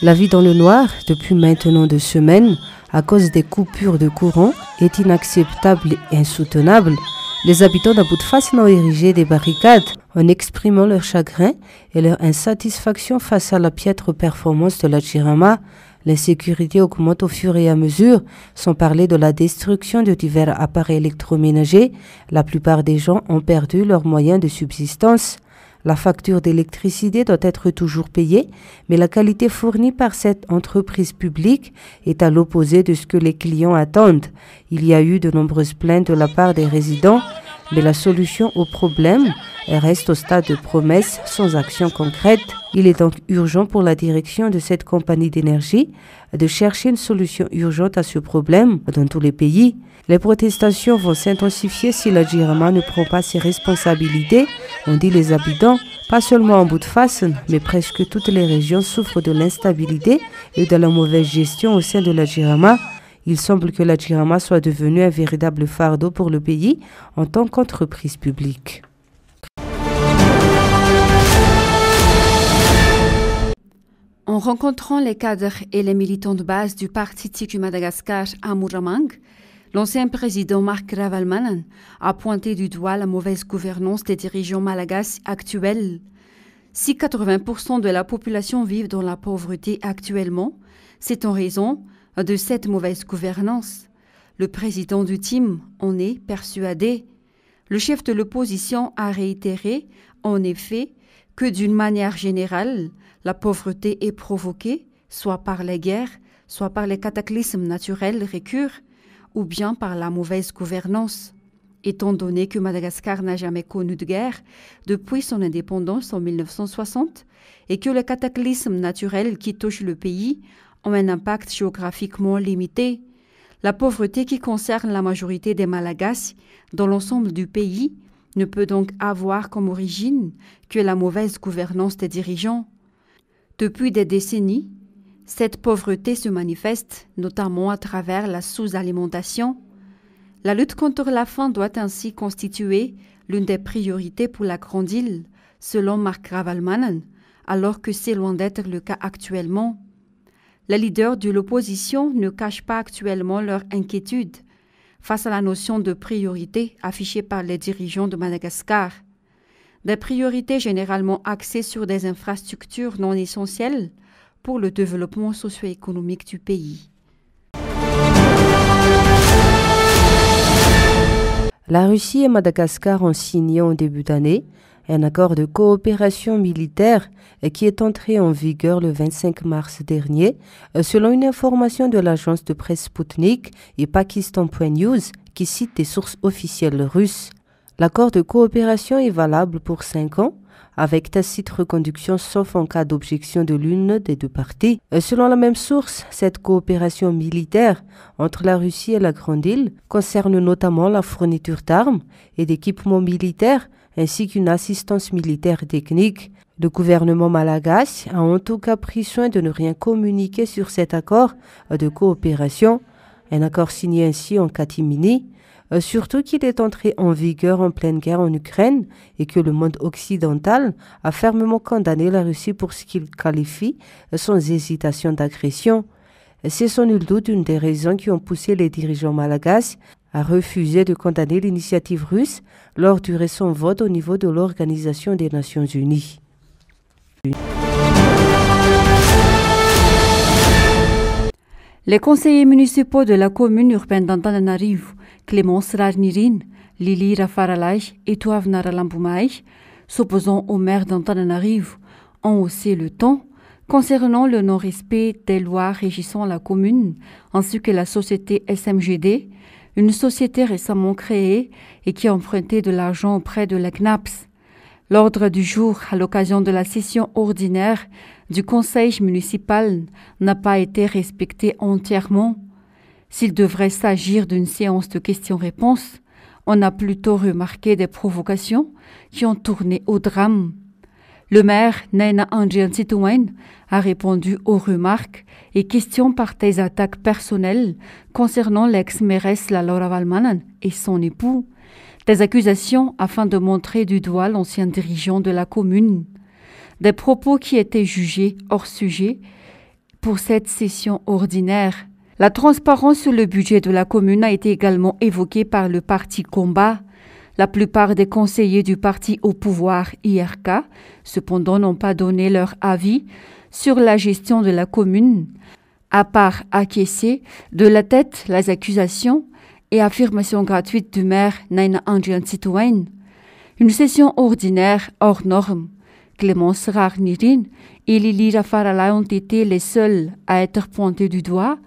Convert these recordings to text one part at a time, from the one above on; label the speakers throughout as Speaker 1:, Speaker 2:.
Speaker 1: La vie dans le noir, depuis maintenant deux semaines, à cause des coupures de courant, est inacceptable et insoutenable. Les habitants face ont érigé des barricades en exprimant leur chagrin et leur insatisfaction face à la piètre performance de la Chirama. L'insécurité augmente au fur et à mesure, sans parler de la destruction de divers appareils électroménagers. La plupart des gens ont perdu leurs moyens de subsistance. La facture d'électricité doit être toujours payée, mais la qualité fournie par cette entreprise publique est à l'opposé de ce que les clients attendent. Il y a eu de nombreuses plaintes de la part des résidents mais la solution au problème reste au stade de promesses sans action concrète. Il est donc urgent pour la direction de cette compagnie d'énergie de chercher une solution urgente à ce problème dans tous les pays. Les protestations vont s'intensifier si la Jirama ne prend pas ses responsabilités, ont dit les habitants. Pas seulement en bout de face, mais presque toutes les régions souffrent de l'instabilité et de la mauvaise gestion au sein de la Jirama. Il semble que la Djirama soit devenue un véritable fardeau pour le pays en tant qu'entreprise publique.
Speaker 2: En rencontrant les cadres et les militants de base du Parti Tiku Madagascar à Muramang, l'ancien président Marc Ravalmanan a pointé du doigt la mauvaise gouvernance des dirigeants malagas actuels. Si 80% de la population vit dans la pauvreté actuellement, c'est en raison de cette mauvaise gouvernance. Le président du team en est persuadé. Le chef de l'opposition a réitéré, en effet, que d'une manière générale, la pauvreté est provoquée, soit par les guerres, soit par les cataclysmes naturels récurrents, ou bien par la mauvaise gouvernance. Étant donné que Madagascar n'a jamais connu de guerre depuis son indépendance en 1960 et que les cataclysmes naturels qui touchent le pays ont un impact géographiquement limité. La pauvreté qui concerne la majorité des Malagasy dans l'ensemble du pays ne peut donc avoir comme origine que la mauvaise gouvernance des dirigeants. Depuis des décennies, cette pauvreté se manifeste notamment à travers la sous-alimentation. La lutte contre la faim doit ainsi constituer l'une des priorités pour la Grande Île, selon Marc Ravalmanen, alors que c'est loin d'être le cas actuellement les leaders de l'opposition ne cachent pas actuellement leur inquiétude face à la notion de priorité affichée par les dirigeants de Madagascar. Des priorités généralement axées sur des infrastructures non essentielles pour le développement socio-économique du pays.
Speaker 1: La Russie et Madagascar ont signé en début d'année un accord de coopération militaire qui est entré en vigueur le 25 mars dernier, euh, selon une information de l'agence de presse Sputnik et Pakistan.news qui cite des sources officielles russes. L'accord de coopération est valable pour cinq ans, avec tacite reconduction sauf en cas d'objection de l'une des deux parties. Euh, selon la même source, cette coopération militaire entre la Russie et la Grande Île concerne notamment la fourniture d'armes et d'équipements militaires ainsi qu'une assistance militaire technique. Le gouvernement malgache a en tout cas pris soin de ne rien communiquer sur cet accord de coopération, un accord signé ainsi en Katimini, euh, surtout qu'il est entré en vigueur en pleine guerre en Ukraine et que le monde occidental a fermement condamné la Russie pour ce qu'il qualifie euh, sans hésitation d'agression. C'est sans nul doute une des raisons qui ont poussé les dirigeants malagasy a refusé de condamner l'initiative russe lors du récent vote au niveau de l'Organisation des Nations Unies. Les conseillers municipaux de la commune
Speaker 2: urbaine d'Antananarivo, Clémence Rarnirin, Lili Rafaralay et Touav Naralamboumaï, s'opposant au maire d'Antananarivo, ont haussé le ton concernant le non-respect des lois régissant la commune ainsi que la société SMGD une société récemment créée et qui a emprunté de l'argent auprès de la CNAPS. L'ordre du jour à l'occasion de la session ordinaire du conseil municipal n'a pas été respecté entièrement. S'il devrait s'agir d'une séance de questions-réponses, on a plutôt remarqué des provocations qui ont tourné au drame. Le maire Naina Andjian a répondu aux remarques et questions par des attaques personnelles concernant l'ex-mairesse Laura Valmanan et son époux, des accusations afin de montrer du doigt l'ancien dirigeant de la commune, des propos qui étaient jugés hors sujet pour cette session ordinaire. La transparence sur le budget de la commune a été également évoquée par le parti Combat la plupart des conseillers du parti au pouvoir IRK, cependant, n'ont pas donné leur avis sur la gestion de la commune, à part acquiescer de la tête les accusations et affirmations gratuites du maire Naina Andrian Citoyen. Une session ordinaire hors norme. Clémence Rarnirin et Lili Rafarala ont été les seuls à être pointés du doigt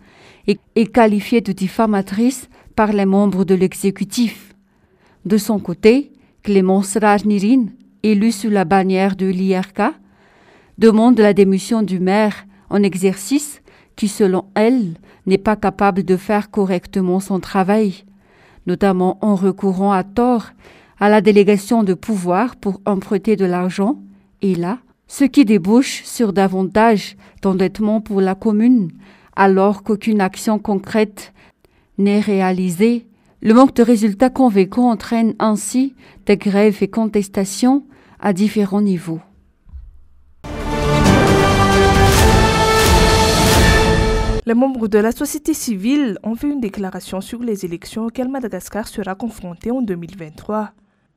Speaker 2: et, et qualifiés de diffamatrices par les membres de l'exécutif. De son côté, Clémence Rarnirine, élue sous la bannière de l'IRK, demande la démission du maire en exercice qui, selon elle, n'est pas capable de faire correctement son travail, notamment en recourant à tort à la délégation de pouvoir pour emprunter de l'argent, et là, ce qui débouche sur davantage d'endettement pour la commune, alors qu'aucune action concrète n'est réalisée le manque de résultats convaincants entraîne ainsi des grèves et
Speaker 3: contestations à différents niveaux. Les membres de la société civile ont fait une déclaration sur les élections auxquelles Madagascar sera confronté en 2023.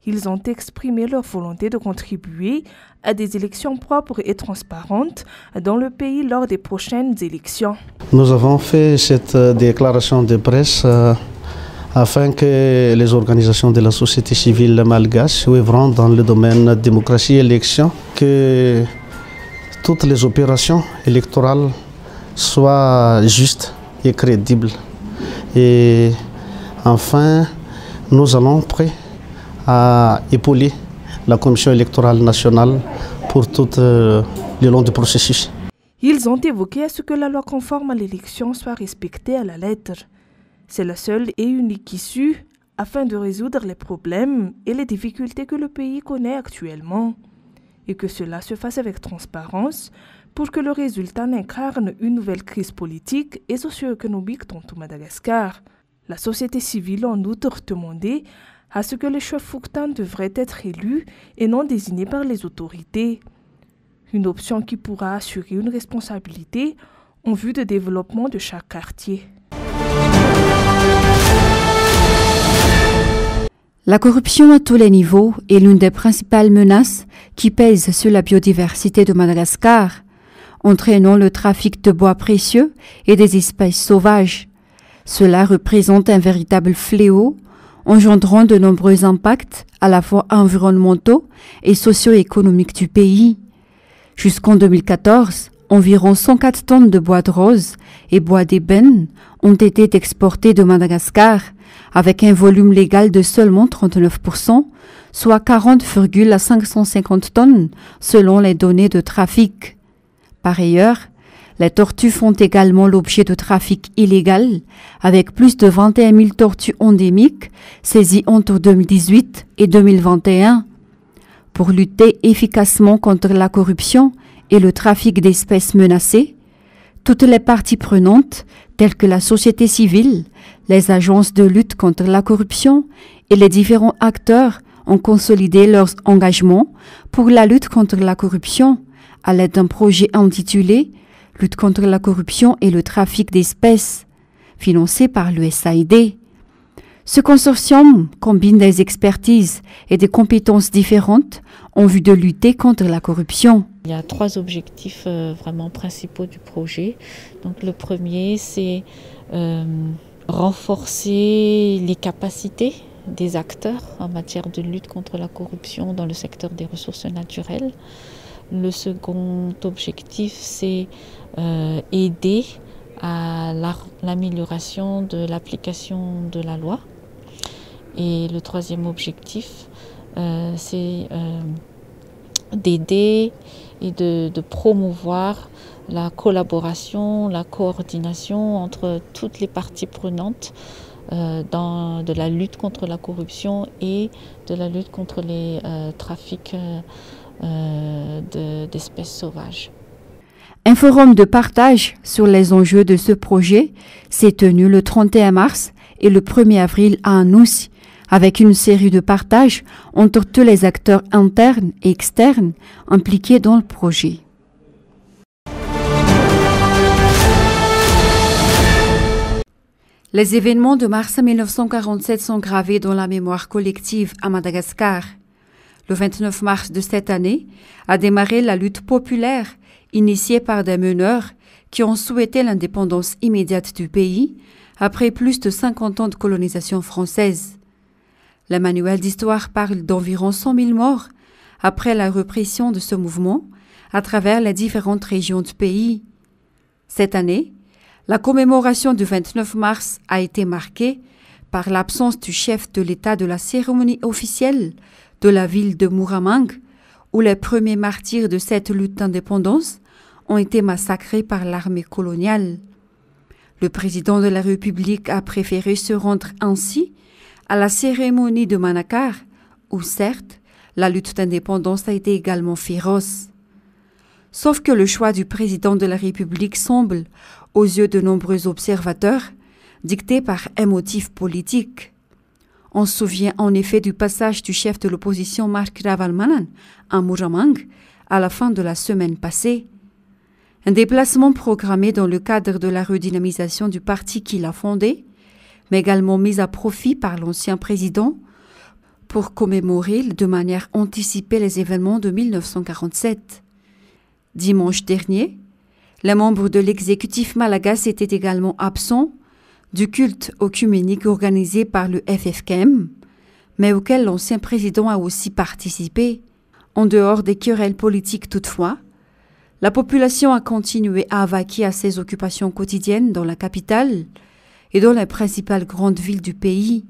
Speaker 3: Ils ont exprimé leur volonté de contribuer à des élections propres et transparentes dans le pays lors des prochaines élections.
Speaker 2: Nous avons fait cette euh, déclaration de presse euh, afin que les organisations de la société civile malgache œuvrant dans le domaine démocratie et élection, que toutes les opérations électorales soient justes et crédibles. Et enfin, nous allons prêts à épauler la Commission électorale nationale pour tout euh, le long du processus.
Speaker 3: Ils ont évoqué à ce que la loi conforme à l'élection soit respectée à la lettre. C'est la seule et unique issue afin de résoudre les problèmes et les difficultés que le pays connaît actuellement, et que cela se fasse avec transparence pour que le résultat n'incarne une nouvelle crise politique et socio-économique dans tout Madagascar. La société civile en outre demandé à ce que les chefs Fouctan devraient être élus et non désignés par les autorités. Une option qui pourra assurer une responsabilité en vue de développement de chaque quartier.
Speaker 2: La corruption à tous les niveaux est l'une des principales menaces qui pèsent sur la biodiversité de Madagascar, entraînant le trafic de bois précieux et des espèces sauvages. Cela représente un véritable fléau, engendrant de nombreux impacts à la fois environnementaux et socio-économiques du pays. Jusqu'en 2014, environ 104 tonnes de bois de rose et bois d'ébène ont été exportées de Madagascar avec un volume légal de seulement 39%, soit 40,550 tonnes selon les données de trafic. Par ailleurs, les tortues font également l'objet de trafic illégal, avec plus de 21 000 tortues endémiques saisies entre 2018 et 2021. Pour lutter efficacement contre la corruption et le trafic d'espèces menacées, toutes les parties prenantes, tels que la société civile, les agences de lutte contre la corruption et les différents acteurs ont consolidé leurs engagements pour la lutte contre la corruption à l'aide d'un projet intitulé Lutte contre la corruption et le trafic d'espèces, financé par l'USAID. Ce consortium combine des expertises et des compétences différentes en vue de lutter contre la corruption. Il y a trois objectifs euh, vraiment principaux du projet. Donc le premier, c'est euh, renforcer les capacités des acteurs en matière de lutte contre la corruption dans le secteur des ressources naturelles. Le second objectif, c'est euh, aider à l'amélioration de l'application de la loi et le troisième objectif, euh, c'est euh, d'aider et de, promouvoir la collaboration, la coordination entre toutes les parties prenantes euh, dans, de la lutte contre la corruption et de la lutte contre les trafics d'espèces sauvages. Un forum de partage sur les enjeux de ce projet s'est tenu le 31 mars et le 1er avril à Annecy, avec une série de partages entre tous les acteurs internes et externes impliqués dans le projet. Les événements de mars 1947 sont gravés dans la mémoire collective à Madagascar. Le 29 mars de cette année a démarré la lutte populaire initiée par des meneurs qui ont souhaité l'indépendance immédiate du pays après plus de 50 ans de colonisation française. Le manuel d'histoire parle d'environ 100 000 morts après la répression de ce mouvement à travers les différentes régions du pays. Cette année, la commémoration du 29 mars a été marquée par l'absence du chef de l'État de la cérémonie officielle de la ville de Mouramang, où les premiers martyrs de cette lutte d'indépendance ont été massacrés par l'armée coloniale. Le président de la République a préféré se rendre ainsi à la cérémonie de Manakar, où certes, la lutte d'indépendance a été également féroce. Sauf que le choix du président de la République semble, aux yeux de nombreux observateurs, dicté par un motif politique. On se souvient en effet du passage du chef de l'opposition Marc Ravalmanan à Muramang à la fin de la semaine passée, un déplacement programmé dans le cadre de la redynamisation du parti qu'il a fondé, mais également mis à profit par l'ancien président pour commémorer de manière anticipée les événements de 1947. Dimanche dernier, les membres de l'exécutif malagas étaient également absents du culte œcuménique organisé par le FFKM, mais auquel l'ancien président a aussi participé. En dehors des querelles politiques toutefois, la population a continué à vaquer à ses occupations quotidiennes dans la capitale et dans les principales grandes villes du pays,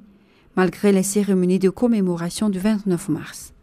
Speaker 2: malgré les cérémonies de commémoration du 29 mars.